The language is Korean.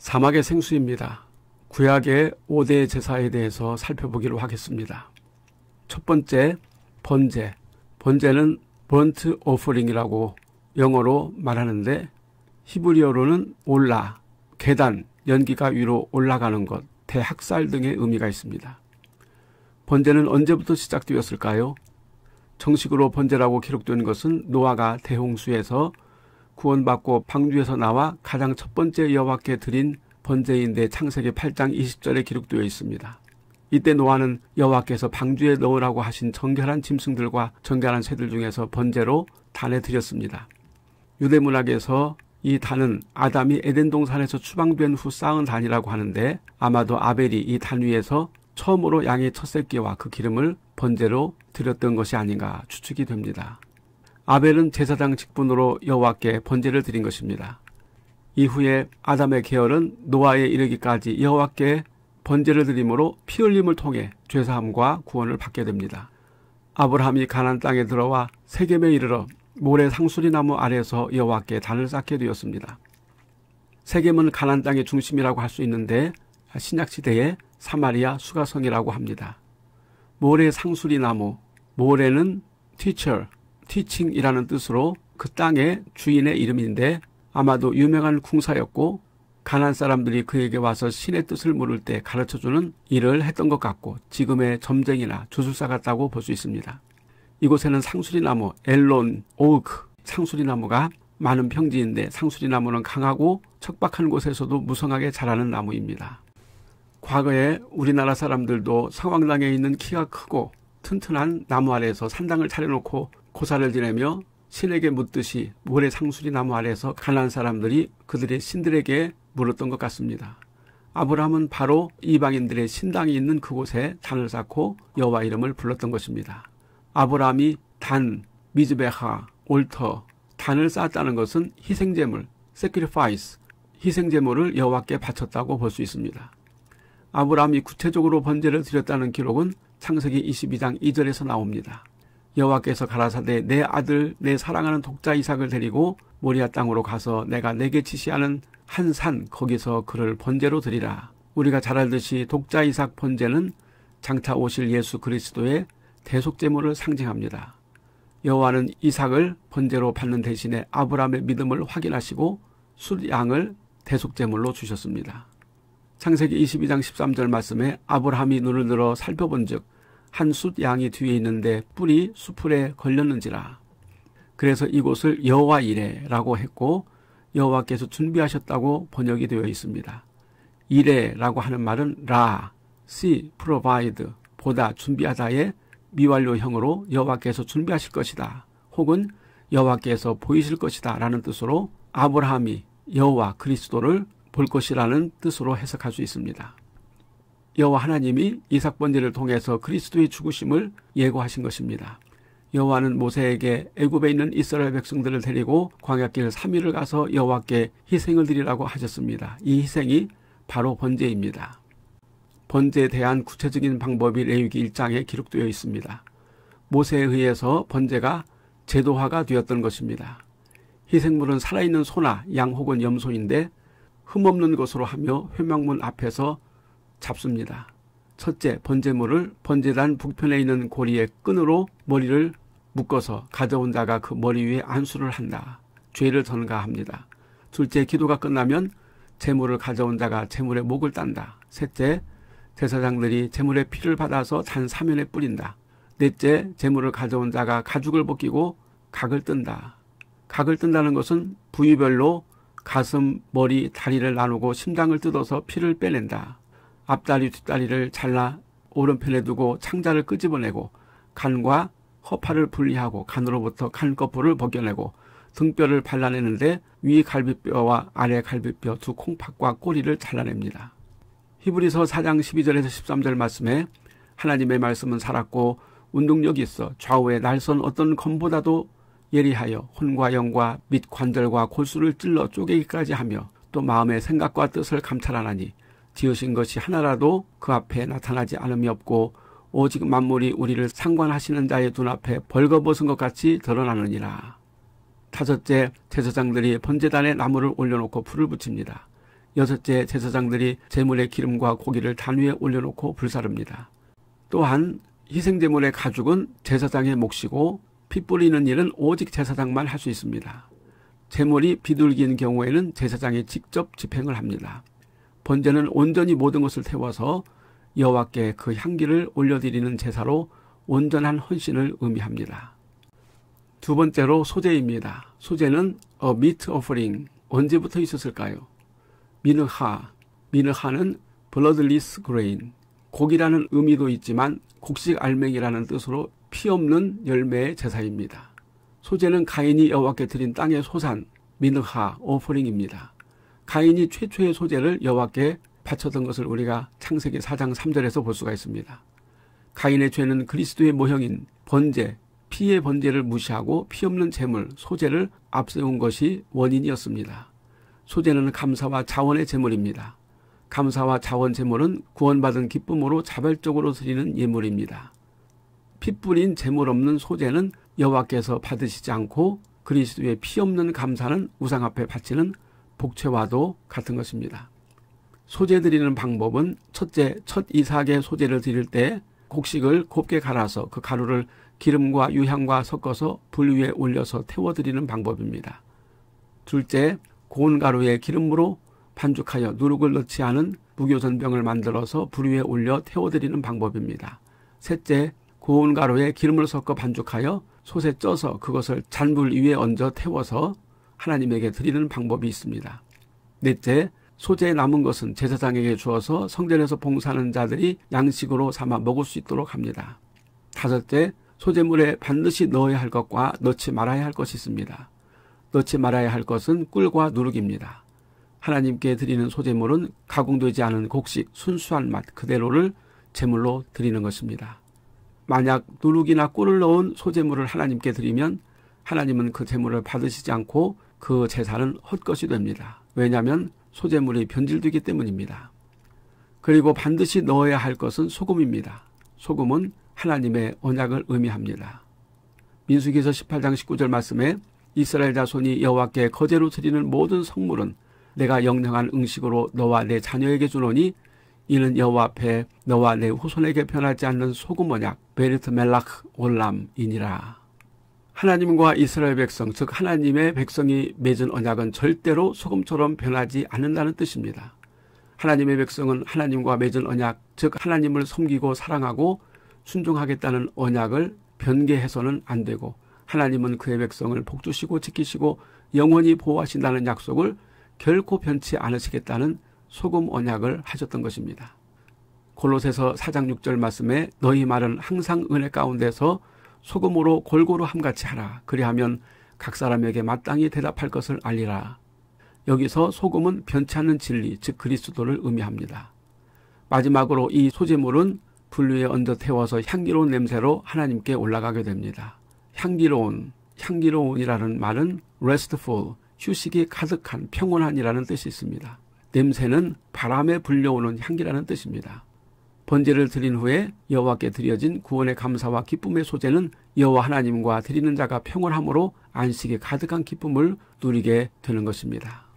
사막의 생수입니다. 구약의 5대 제사에 대해서 살펴보기로 하겠습니다. 첫 번째, 번제. 번제는 번트 오퍼링이라고 영어로 말하는데 히브리어로는 올라, 계단, 연기가 위로 올라가는 것, 대학살 등의 의미가 있습니다. 번제는 언제부터 시작되었을까요? 정식으로 번제라고 기록된 것은 노아가 대홍수에서 구원받고 방주에서 나와 가장 첫 번째 여호와께 드린 번제인데 창세기 8장 20절에 기록되어 있습니다. 이때 노아는 여호와께서 방주에 넣으라고 하신 정결한 짐승들과 정결한 새들 중에서 번제로 단에 드렸습니다. 유대 문학에서 이 단은 아담이 에덴 동산에서 추방된 후 쌓은 단이라고 하는데 아마도 아벨이 이 단 위에서 처음으로 양의 첫 새끼와 그 기름을 번제로 드렸던 것이 아닌가 추측이 됩니다. 아벨은 제사장 직분으로 여호와께 번제를 드린 것입니다. 이후에 아담의 계열은 노아에 이르기까지 여호와께 번제를 드림으로 피 흘림을 통해 죄사함과 구원을 받게 됩니다. 아브라함이 가난 땅에 들어와 세겜에 이르러 모래 상수리나무 아래에서 여호와께 단을 쌓게 되었습니다. 세겜은 가난 땅의 중심이라고 할 수 있는데 신약 시대의 사마리아 수가성이라고 합니다. 모래 상수리나무, 모래는 티처, 티칭이라는 뜻으로 그 땅의 주인의 이름인데 아마도 유명한 궁사였고 가난 사람들이 그에게 와서 신의 뜻을 물을 때 가르쳐주는 일을 했던 것 같고 지금의 점쟁이나 주술사 같다고 볼 수 있습니다. 이곳에는 상수리나무 엘론 오크 상수리나무가 많은 평지인데 상수리나무는 강하고 척박한 곳에서도 무성하게 자라는 나무입니다. 과거에 우리나라 사람들도 상황당에 있는 키가 크고 튼튼한 나무 아래에서 산당을 차려놓고 고사를 지내며 신에게 묻듯이 모래 상수리 나무 아래서 가난 사람들이 그들의 신들에게 물었던 것 같습니다. 아브라함은 바로 이방인들의 신당이 있는 그곳에 단을 쌓고 여호와 이름을 불렀던 것입니다. 아브라함이 단, 미즈베하, 올터, 단을 쌓았다는 것은 희생제물, sacrifice, 희생제물을 여호와께 바쳤다고 볼 수 있습니다. 아브라함이 구체적으로 번제를 드렸다는 기록은 창세기 22장 2절에서 나옵니다. 여호와께서 가라사대 내 아들 내 사랑하는 독자 이삭을 데리고 모리아 땅으로 가서 내가 내게 지시하는 한 산 거기서 그를 번제로 드리라. 우리가 잘 알듯이 독자 이삭 번제는 장차 오실 예수 그리스도의 대속 제물을 상징합니다. 여호와는 이삭을 번제로 받는 대신에 아브라함의 믿음을 확인하시고 술양을 대속 제물로 주셨습니다. 창세기 22장 13절 말씀에 아브라함이 눈을 들어 살펴본즉 한숫 양이 뒤에 있는데 뿔이 수풀에 걸렸는지라. 그래서 이곳을 여호와 이레라고 했고 여호와께서 준비하셨다고 번역이 되어 있습니다. 이레라고 하는 말은 라, 시, 프로바이드, 보다 준비하다의 미완료형으로 여호와께서 준비하실 것이다. 혹은 여호와께서 보이실 것이다 라는 뜻으로 아브라함이 여호와 그리스도를 볼 것이라는 뜻으로 해석할 수 있습니다. 여호와 하나님이 이삭 번제를 통해서 그리스도의 죽으심을 예고하신 것입니다. 여호와는 모세에게 애굽에 있는 이스라엘 백성들을 데리고 광야길 3일을 가서 여호와께 희생을 드리라고 하셨습니다. 이 희생이 바로 번제입니다. 번제에 대한 구체적인 방법이 레위기 1장에 기록되어 있습니다. 모세에 의해서 번제가 제도화가 되었던 것입니다. 희생물은 살아있는 소나 양 혹은 염소인데 흠없는 것으로 하며 회막문 앞에서 잡습니다. 첫째, 번제물을 번제단 북편에 있는 고리의 끈으로 머리를 묶어서 가져온 자가 그 머리 위에 안수를 한다. 죄를 전가합니다. 둘째, 기도가 끝나면 재물을 가져온 자가 재물의 목을 딴다. 셋째, 제사장들이 재물의 피를 받아서 잔 사면에 뿌린다. 넷째, 재물을 가져온 자가 가죽을 벗기고 각을 뜬다. 각을 뜬다는 것은 부위별로 가슴, 머리, 다리를 나누고 심장을 뜯어서 피를 빼낸다. 앞다리 뒷다리를 잘라 오른편에 두고 창자를 끄집어내고 간과 허파를 분리하고 간으로부터 간거풀을 벗겨내고 등뼈를 발라내는데 위 갈비뼈와 아래 갈비뼈 두 콩팥과 꼬리를 잘라냅니다. 히브리서 4장 12절에서 13절 말씀에 하나님의 말씀은 살았고 운동력이 있어 좌우에 날선 어떤 검보다도 예리하여 혼과 영과 및 관절과 골수를 찔러 쪼개기까지 하며 또 마음의 생각과 뜻을 감찰하나니 지으신 것이 하나라도 그 앞에 나타나지 않음이 없고 오직 만물이 우리를 상관하시는 자의 눈앞에 벌거벗은 것 같이 드러나느니라. 다섯째, 제사장들이 번제단에 나무를 올려놓고 불을 붙입니다. 여섯째, 제사장들이 제물의 기름과 고기를 단 위에 올려놓고 불사릅니다. 또한 희생제물의 가죽은 제사장의 몫이고 피 뿌리는 일은 오직 제사장만 할 수 있습니다. 제물이 비둘기인 경우에는 제사장이 직접 집행을 합니다. 번제는 온전히 모든 것을 태워서 여호와께 그 향기를 올려드리는 제사로 온전한 헌신을 의미합니다. 두 번째로 소재입니다. 소재는 a meat offering 언제부터 있었을까요? 미느하 미느하는 bloodless grain 고기라는 의미도 있지만 곡식 알맹이라는 뜻으로 피 없는 열매의 제사입니다. 소재는 가인이 여호와께 드린 땅의 소산 미느하 오퍼링입니다. 가인이 최초의 소재를 여호와께 바쳤던 것을 우리가 창세기 4장 3절에서 볼 수가 있습니다. 가인의 죄는 그리스도의 모형인 번제, 피의 번제를 무시하고 피 없는 재물, 소재를 앞세운 것이 원인이었습니다. 소재는 감사와 자원의 재물입니다. 감사와 자원 재물은 구원받은 기쁨으로 자발적으로 드리는 예물입니다. 핏불인 재물 없는 소재는 여호와께서 받으시지 않고 그리스도의 피 없는 감사는 우상 앞에 바치는 복채와도 같은 것입니다. 소재 드리는 방법은 첫째, 첫 이삭의 소재를 드릴 때 곡식을 곱게 갈아서 그 가루를 기름과 유향과 섞어서 불 위에 올려서 태워 드리는 방법입니다. 둘째, 고운 가루에 기름으로 반죽하여 누룩을 넣지 않은 무교전병을 만들어서 불 위에 올려 태워 드리는 방법입니다. 셋째, 고운 가루에 기름을 섞어 반죽하여 솥에 쪄서 그것을 잔불 위에 얹어 태워서 하나님에게 드리는 방법이 있습니다. 넷째, 소재에 남은 것은 제사장에게 주어서 성전에서 봉사하는 자들이 양식으로 삼아 먹을 수 있도록 합니다. 다섯째, 소재물에 반드시 넣어야 할 것과 넣지 말아야 할 것이 있습니다. 넣지 말아야 할 것은 꿀과 누룩입니다. 하나님께 드리는 소재물은 가공되지 않은 곡식 순수한 맛 그대로를 제물로 드리는 것입니다. 만약 누룩이나 꿀을 넣은 소재물을 하나님께 드리면 하나님은 그 제물을 받으시지 않고 그 제사는 헛것이 됩니다. 왜냐하면 소재물이 변질되기 때문입니다. 그리고 반드시 넣어야 할 것은 소금입니다. 소금은 하나님의 언약을 의미합니다. 민수기서 18장 19절 말씀에 이스라엘 자손이 여호와께 거제로 드리는 모든 성물은 내가 영령한 음식으로 너와 내 자녀에게 주노니 이는 여호와 앞에 너와 내 후손에게 변하지 않는 소금 언약 베르트 멜락 올람이니라. 하나님과 이스라엘 백성, 즉 하나님의 백성이 맺은 언약은 절대로 소금처럼 변하지 않는다는 뜻입니다. 하나님의 백성은 하나님과 맺은 언약, 즉 하나님을 섬기고 사랑하고 순종하겠다는 언약을 변개해서는 안 되고 하나님은 그의 백성을 복주시고 지키시고 영원히 보호하신다는 약속을 결코 변치 않으시겠다는 소금 언약을 하셨던 것입니다. 골로새서 4장 6절 말씀에 너희 말은 항상 은혜 가운데서 소금으로 골고루 함같이 하라. 그리하면 각 사람에게 마땅히 대답할 것을 알리라. 여기서 소금은 변치 않는 진리, 즉 그리스도를 의미합니다. 마지막으로 이 소재물은 분류에 얹어 태워서 향기로운 냄새로 하나님께 올라가게 됩니다. 향기로운, 향기로운이라는 말은 restful, 휴식이 가득한 평온한이라는 뜻이 있습니다. 냄새는 바람에 불려오는 향기라는 뜻입니다. 번제를 드린 후에 여호와께 드려진 구원의 감사와 기쁨의 소재는 여호와 하나님과 드리는 자가 평온함으로 안식에 가득한 기쁨을 누리게 되는 것입니다.